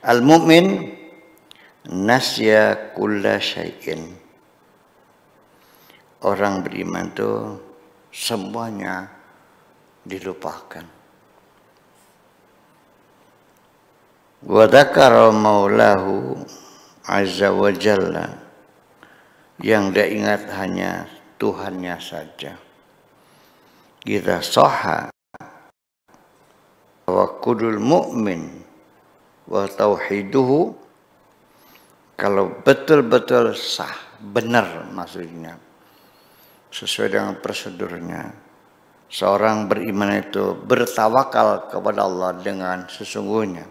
Al-mu'min nasya kulla syai'in. Orang beriman itu semuanya dilupakan. Wa dzakara maulahu azza wa jalla yang dia ingat hanya Tuhannya saja. Kita soha wa kudul mu'min wa tauhiduhu kalau betul-betul sah, benar maksudnya. Sesuai dengan prosedurnya. Seorang beriman itu bertawakal kepada Allah dengan sesungguhnya.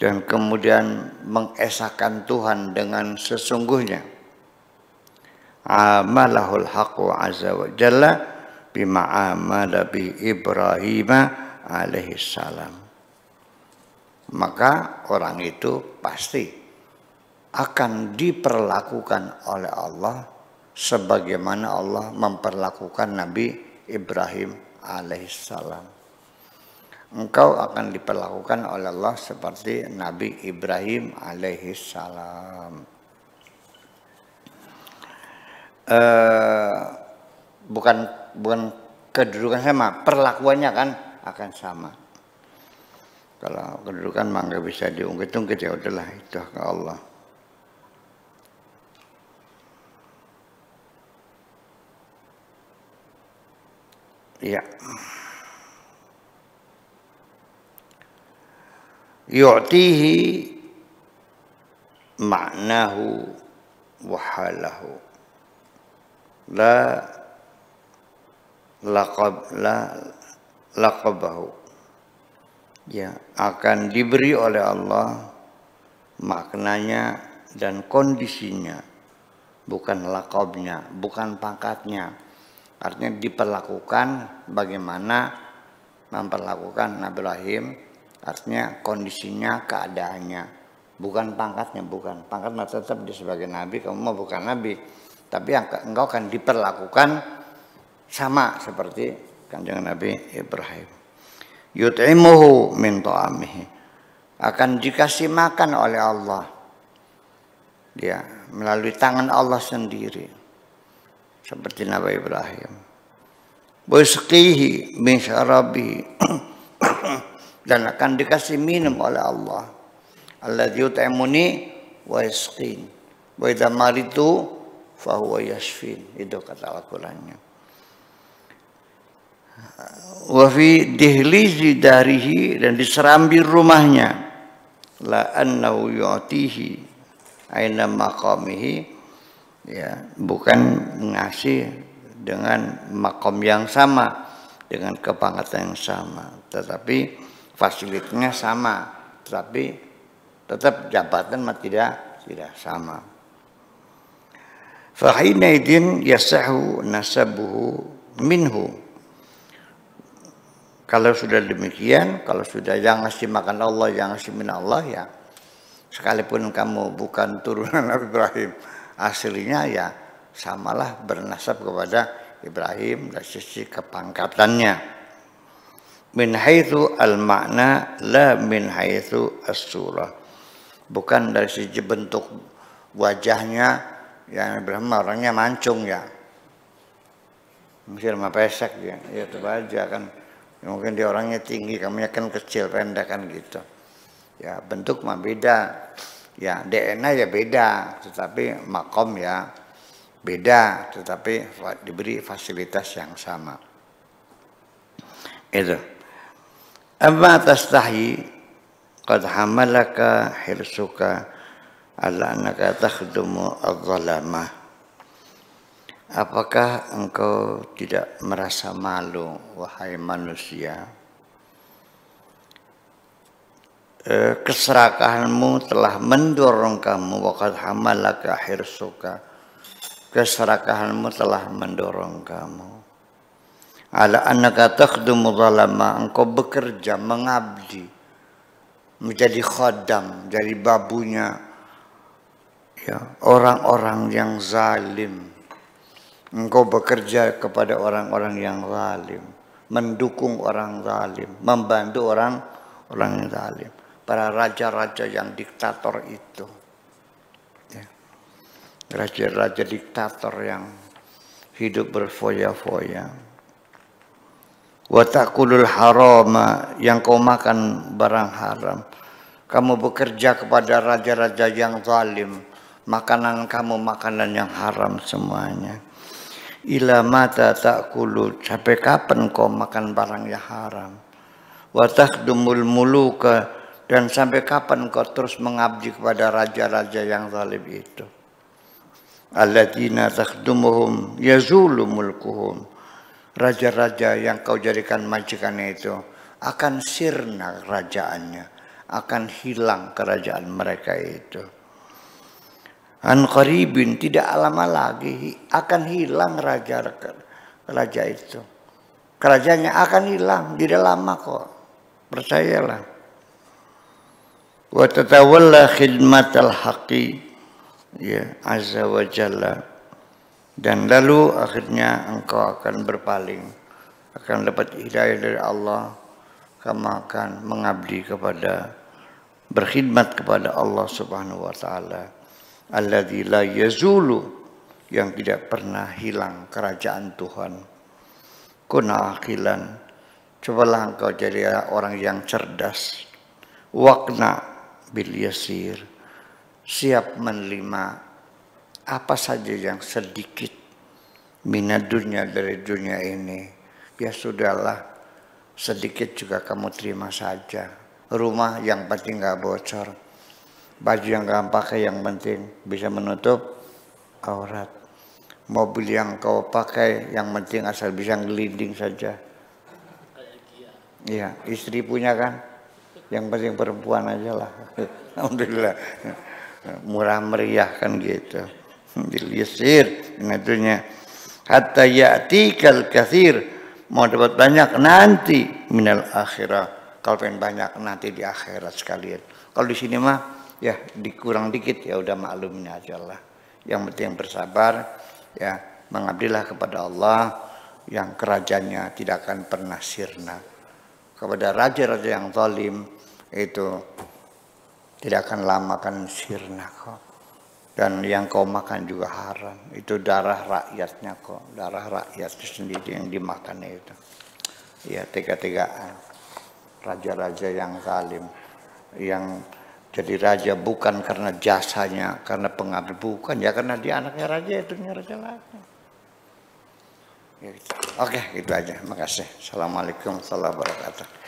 Dan kemudian mengesahkan Tuhan dengan sesungguhnya. Amalahul haqu azza wa jalla bima amala bi Ibrahim alaihi salam maka orang itu pasti akan diperlakukan oleh Allah sebagaimana Allah memperlakukan Nabi Ibrahim alaihissalam. Engkau akan diperlakukan oleh Allah seperti Nabi Ibrahim alaihissalam. Eh, bukan bukan kedudukan sama, perlakuannya kan akan sama. Kalau kedudukan mah nggak bisa diungkit-ungkit ya udahlah itu ke Allah. Ya. Yu'tihi ma'nahu wahalahu. La laqab la laqabahu ya akan diberi oleh Allah maknanya dan kondisinya bukan lakobnya bukan pangkatnya artinya diperlakukan bagaimana memperlakukan Nabi Ibrahim artinya kondisinya keadaannya bukan pangkatnya bukan pangkat tetap dia sebagai nabi kamu mau bukan nabi tapi yang engkau akan diperlakukan sama seperti kanjeng Nabi Ibrahim yut'imuhu min ta'amihi akan dikasih makan oleh Allah dia melalui tangan Allah sendiri seperti Nabi Ibrahim wasqihi min syarabi dan akan dikasih minum oleh Allah alladzi yut'imuni wa yasqin wa idza maritu fahuwa yashfin itu kata Al-Qur'annya wafi dihlizi darihi dan diserambi rumahnya la annau yu'tihi aina maqamihi ya bukan mengasih dengan makom yang sama dengan kepangkatan yang sama tetapi fasilitasnya sama tetapi tetap jabatan tidak tidak sama fahina idin yasahu nasabuhu minhu kalau sudah demikian, kalau sudah yang ngasih makan Allah, yang ngasih min Allah ya sekalipun kamu bukan turunan Nabi Ibrahim, aslinya ya samalah bernasab kepada Ibrahim dari sisi kepangkatannya. Min haitsu al makna la min haitsu as surah. Bukan dari sisi bentuk wajahnya yang Ibrahim orangnya mancung ya. Mesir sama pesek ya, ya itu aja kan. Ya, mungkin dia orangnya tinggi, kamunya kan kecil, pendek kan gitu. Ya bentuk mah beda. Ya DNA ya beda, tetapi makom ya beda, tetapi diberi fasilitas yang sama. Itu. Amma tahi qad hamalaka hirsuka ala annaka takhdumu adh Apakah engkau tidak merasa malu, wahai manusia? Eh, keserakahanmu telah mendorong kamu, wakat akhir suka. Keserakahanmu telah mendorong kamu. Ala anak takhdumu zalama, engkau bekerja, mengabdi, menjadi khodam, jadi babunya ya orang-orang yang zalim Engkau bekerja kepada orang-orang yang zalim, mendukung orang zalim, membantu orang orang yang zalim, para raja-raja yang diktator itu. Ya. Raja-raja diktator yang hidup berfoya-foya. Watakulul harama yang kau makan barang haram. Kamu bekerja kepada raja-raja yang zalim. Makanan kamu makanan yang haram semuanya ila mata ta'kulu sampai kapan kau makan barang yang haram watak dumul muluka dan sampai kapan kau terus mengabdi kepada raja-raja yang zalim itu alladzina takdumuhum, yazulu mulkuhum raja-raja yang kau jadikan majikannya itu akan sirna kerajaannya akan hilang kerajaan mereka itu An qaribin tidak lama lagi akan hilang raja raja itu. Kerajaannya akan hilang, tidak lama kok. Percayalah. Wa tatawalla khidmatal haqi ya azza wa jalla. Dan lalu akhirnya engkau akan berpaling akan dapat hidayah dari Allah kamu akan mengabdi kepada berkhidmat kepada Allah Subhanahu wa taala alladzi la yazulu yang tidak pernah hilang kerajaan Tuhan. Kuna akilan. Cobalah engkau jadi orang yang cerdas. Wakna bil yasir. Siap menerima apa saja yang sedikit minadunya dari dunia ini. Ya sudahlah, sedikit juga kamu terima saja. Rumah yang penting nggak bocor baju yang kau pakai yang penting bisa menutup aurat mobil yang kau pakai yang penting asal bisa ngelinding saja iya istri punya kan yang penting perempuan aja lah Alhamdulillah murah meriah kan gitu dilisir ngatunya hatta ya'ti kal kathir mau dapat banyak nanti minal akhirah kalau pengen banyak nanti di akhirat sekalian kalau di sini mah ya dikurang dikit ya udah maklumnya aja lah. Yang penting bersabar ya mengabdilah kepada Allah yang kerajaannya tidak akan pernah sirna. Kepada raja-raja yang zalim itu tidak akan lama akan sirna kok. Dan yang kau makan juga haram. Itu darah rakyatnya kok. Darah rakyatnya sendiri yang dimakan itu. Ya tega-tegaan. Raja-raja yang zalim. Yang jadi raja bukan karena jasanya, karena pengabdi bukan ya karena dia anaknya raja itu raja lagi. Ya gitu. Oke, itu aja. Makasih. Assalamualaikum warahmatullahi wabarakatuh.